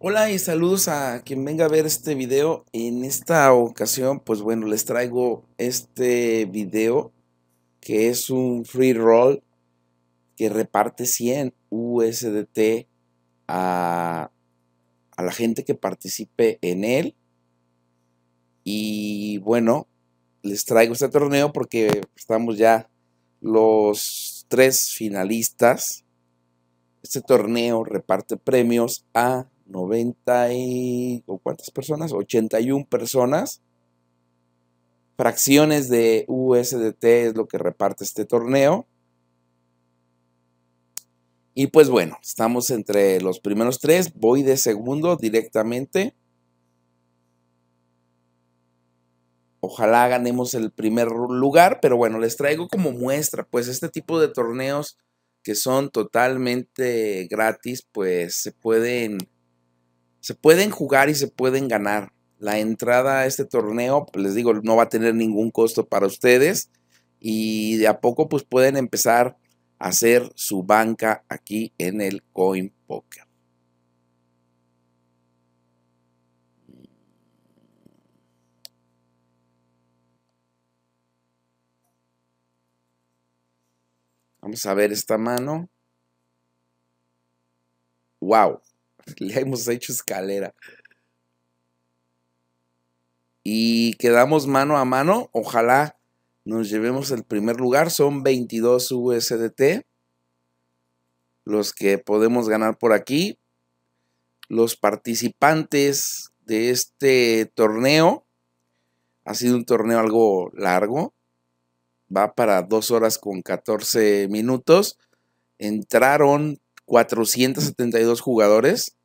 Hola y saludos a quien venga a ver este video. En esta ocasión, pues bueno, les traigo este video que es un free roll que reparte 100 USDT a, a la gente que participe en él. Y bueno, les traigo este torneo porque estamos ya los tres finalistas. Este torneo reparte premios a 90 y... ¿o ¿Cuántas personas? 81 personas. Fracciones de USDT es lo que reparte este torneo. Y pues bueno, estamos entre los primeros tres. Voy de segundo directamente. Ojalá ganemos el primer lugar, pero bueno, les traigo como muestra, pues este tipo de torneos que son totalmente gratis, pues se pueden se pueden jugar y se pueden ganar. La entrada a este torneo, pues, les digo, no va a tener ningún costo para ustedes y de a poco pues pueden empezar a hacer su banca aquí en el Coin Poker. Vamos a ver esta mano. Wow. le hemos hecho escalera. Y quedamos mano a mano. Ojalá nos llevemos el primer lugar. Son 22 USDT los que podemos ganar por aquí. Los participantes de este torneo. Ha sido un torneo algo largo. Va para 2 horas con 14 minutos. Entraron 472 jugadores.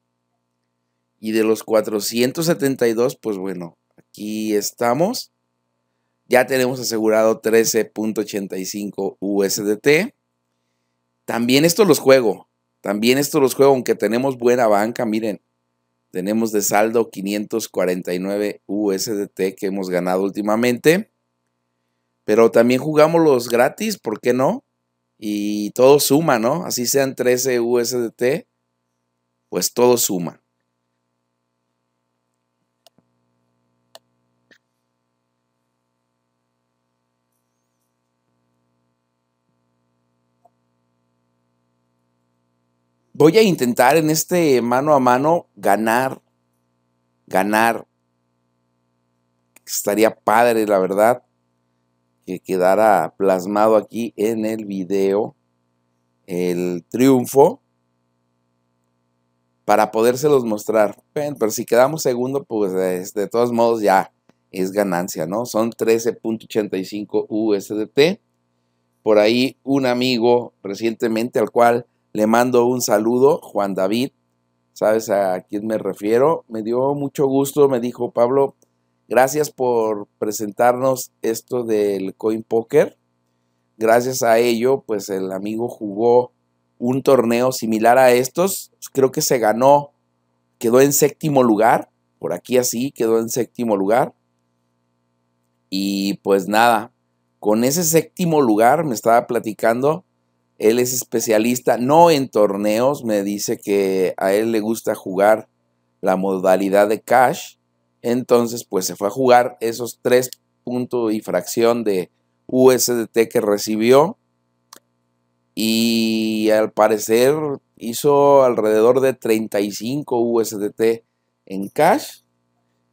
Y de los 472, pues bueno, aquí estamos. Ya tenemos asegurado 13.85 USDT. También esto los juego. También esto los juego, aunque tenemos buena banca, miren. Tenemos de saldo 549 USDT que hemos ganado últimamente. Pero también jugamos los gratis, ¿por qué no? Y todo suma, ¿no? Así sean 13 USDT, pues todo suma. voy a intentar en este mano a mano ganar, ganar. Estaría padre, la verdad, que quedara plasmado aquí en el video el triunfo para podérselos mostrar. pero si quedamos segundo, pues de todos modos ya es ganancia, ¿no? Son 13.85 USDT. Por ahí un amigo recientemente al cual le mando un saludo, Juan David, sabes a quién me refiero. Me dio mucho gusto, me dijo Pablo, gracias por presentarnos esto del coin poker. Gracias a ello, pues el amigo jugó un torneo similar a estos. Creo que se ganó, quedó en séptimo lugar, por aquí así, quedó en séptimo lugar. Y pues nada, con ese séptimo lugar me estaba platicando él es especialista no en torneos, me dice que a él le gusta jugar la modalidad de cash. Entonces, pues se fue a jugar esos tres puntos y fracción de USDT que recibió. Y al parecer hizo alrededor de 35 USDT en cash.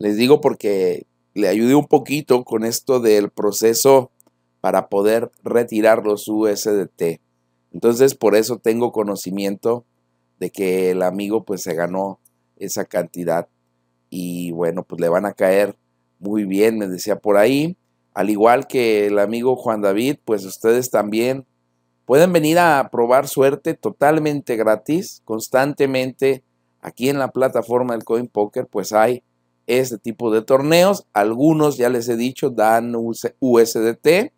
Les digo porque le ayudé un poquito con esto del proceso para poder retirar los USDT. Entonces, por eso tengo conocimiento de que el amigo pues se ganó esa cantidad y bueno, pues le van a caer muy bien, me decía por ahí. Al igual que el amigo Juan David, pues ustedes también pueden venir a probar suerte totalmente gratis, constantemente. Aquí en la plataforma del Coin Poker, pues hay este tipo de torneos. Algunos, ya les he dicho, dan USDT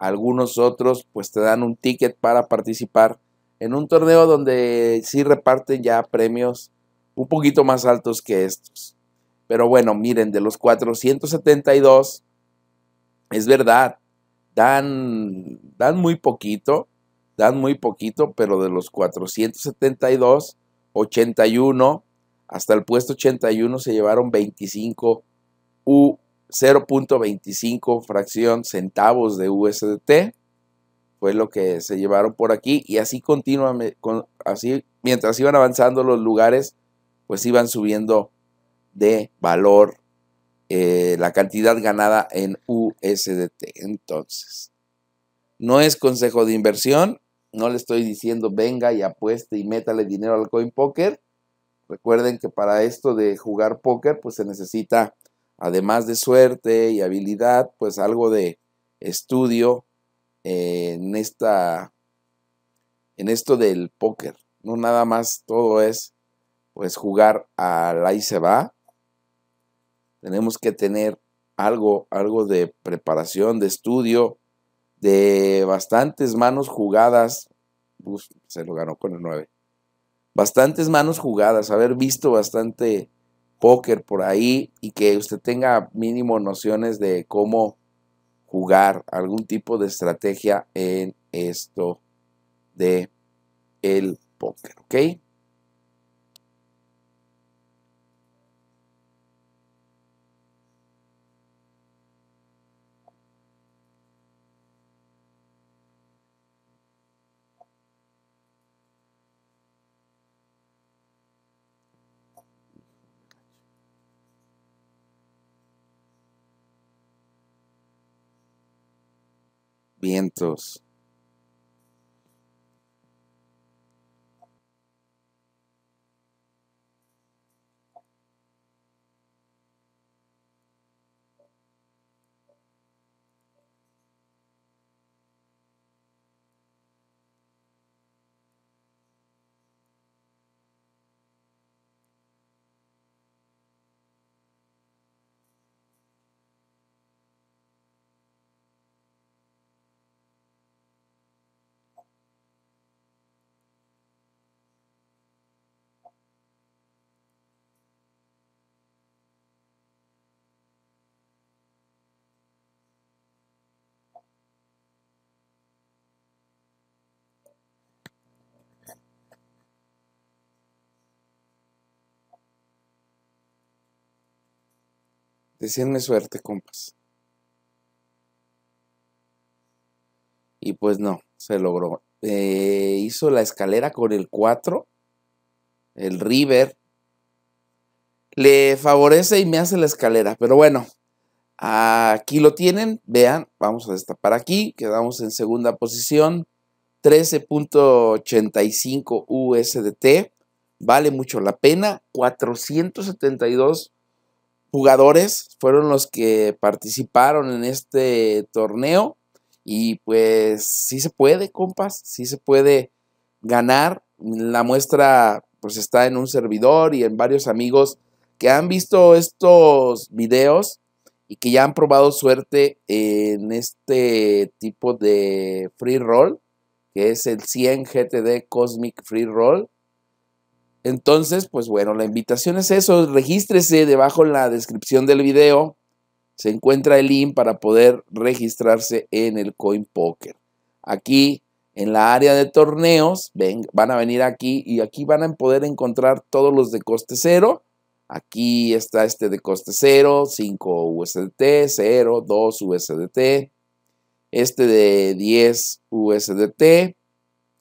algunos otros pues te dan un ticket para participar en un torneo donde sí reparten ya premios un poquito más altos que estos. Pero bueno, miren, de los 472, es verdad, dan, dan muy poquito, dan muy poquito, pero de los 472, 81, hasta el puesto 81 se llevaron 25 U 0.25 fracción centavos de USDT fue lo que se llevaron por aquí y así continuamente, así mientras iban avanzando los lugares, pues iban subiendo de valor eh, la cantidad ganada en USDT. Entonces, no es consejo de inversión, no le estoy diciendo venga y apueste y métale dinero al coin poker. Recuerden que para esto de jugar póker, pues se necesita además de suerte y habilidad, pues algo de estudio en esta en esto del póker. No nada más todo es pues jugar al ahí se va. Tenemos que tener algo, algo de preparación, de estudio, de bastantes manos jugadas. se lo ganó con el 9. Bastantes manos jugadas, haber visto bastante póker por ahí y que usted tenga mínimo nociones de cómo jugar algún tipo de estrategia en esto de el póker, ¿ok? vientos. Decíanme suerte, compas. Y pues no, se logró. Eh, hizo la escalera con el 4, el River. Le favorece y me hace la escalera, pero bueno, aquí lo tienen, vean, vamos a destapar aquí, quedamos en segunda posición, 13.85 USDT, vale mucho la pena, 472 jugadores fueron los que participaron en este torneo. Y pues sí se puede, compas, sí se puede ganar. La muestra pues está en un servidor y en varios amigos que han visto estos videos y que ya han probado suerte en este tipo de free roll, que es el 100 GTD Cosmic Free Roll. Entonces, pues bueno, la invitación es eso. Regístrese debajo en la descripción del video. Se encuentra el link para poder registrarse en el CoinPoker. Aquí en la área de torneos, ven, van a venir aquí y aquí van a poder encontrar todos los de coste cero. Aquí está este de coste cero, 5 USDT, 0, 2 USDT, este de 10 USDT.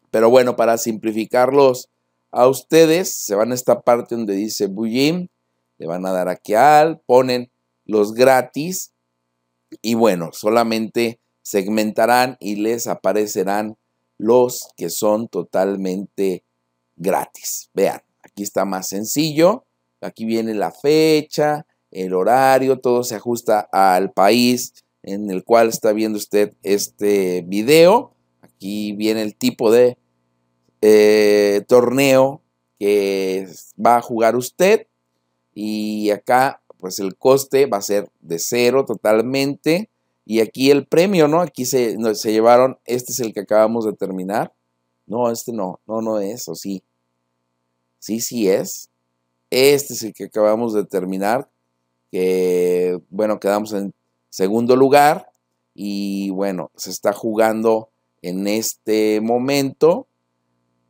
Pero bueno, para simplificarlos a ustedes, se van a esta parte donde dice Buyim, le van a dar aquí al, ponen los gratis y bueno, solamente segmentarán y les aparecerán los que son totalmente gratis. Vean, aquí está más sencillo, aquí viene la fecha, el horario, todo se ajusta al país en el cual está viendo usted este video. Aquí viene el tipo de eh, torneo que va a jugar usted y acá pues el coste va a ser de cero totalmente y aquí el premio, ¿no? Aquí se, se llevaron, este es el que acabamos de terminar. No, este no, no, no es, o sí. Sí, sí es. Este es el que acabamos de terminar, que bueno, quedamos en segundo lugar y bueno, se está jugando en este momento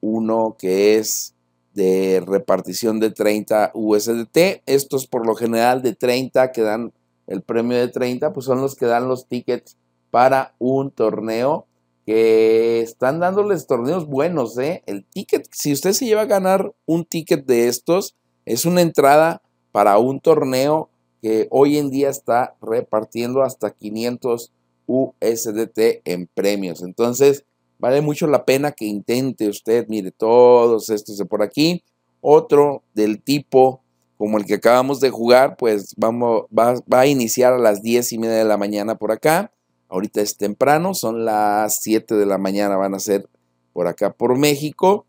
uno que es de repartición de 30 USDT. Estos por lo general de 30 que dan el premio de 30, pues son los que dan los tickets para un torneo que están dándoles torneos buenos, ¿eh? El ticket, si usted se lleva a ganar un ticket de estos, es una entrada para un torneo que hoy en día está repartiendo hasta 500 USDT en premios. Entonces, Vale mucho la pena que intente usted, mire todos estos de por aquí. Otro del tipo como el que acabamos de jugar, pues vamos, va, a iniciar a las 10 y media de la mañana por acá. Ahorita es temprano, son las 7 de la mañana, van a ser por acá por México.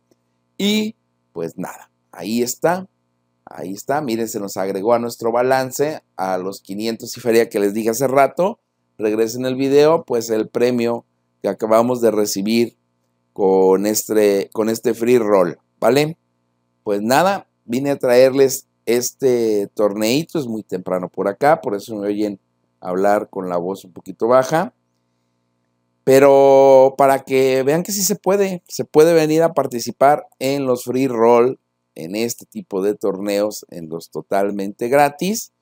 Y pues nada, ahí está. Ahí está, miren, se nos agregó a nuestro balance a los 500 y feria que les dije hace rato. Regresen el video, pues el premio que acabamos de recibir con este, con este free roll, ¿vale? Pues nada, vine a traerles este torneito, es muy temprano por acá, por eso me oyen hablar con la voz un poquito baja. Pero para que vean que sí se puede, se puede venir a participar en los free roll, en este tipo de torneos, en los totalmente gratis.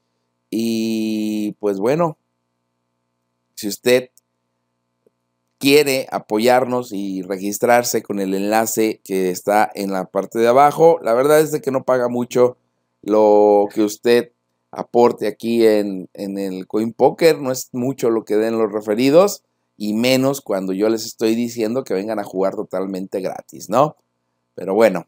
Y pues bueno, si usted quiere apoyarnos y registrarse con el enlace que está en la parte de abajo. La verdad es de que no paga mucho lo que usted aporte aquí en, en el Poker. No es mucho lo que den los referidos y menos cuando yo les estoy diciendo que vengan a jugar totalmente gratis, ¿no? Pero bueno,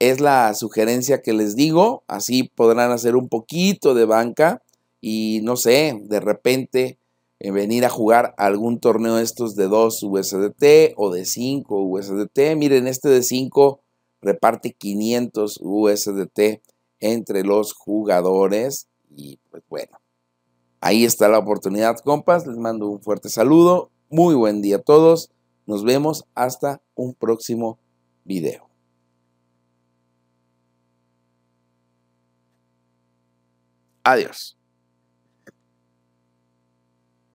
es la sugerencia que les digo. Así podrán hacer un poquito de banca y no sé, de repente venir a jugar algún torneo de estos de 2 USDT o de 5 USDT. Miren, este de 5 reparte 500 USDT entre los jugadores. Y pues bueno, ahí está la oportunidad, compas. Les mando un fuerte saludo. Muy buen día a todos. Nos vemos hasta un próximo video. Adiós.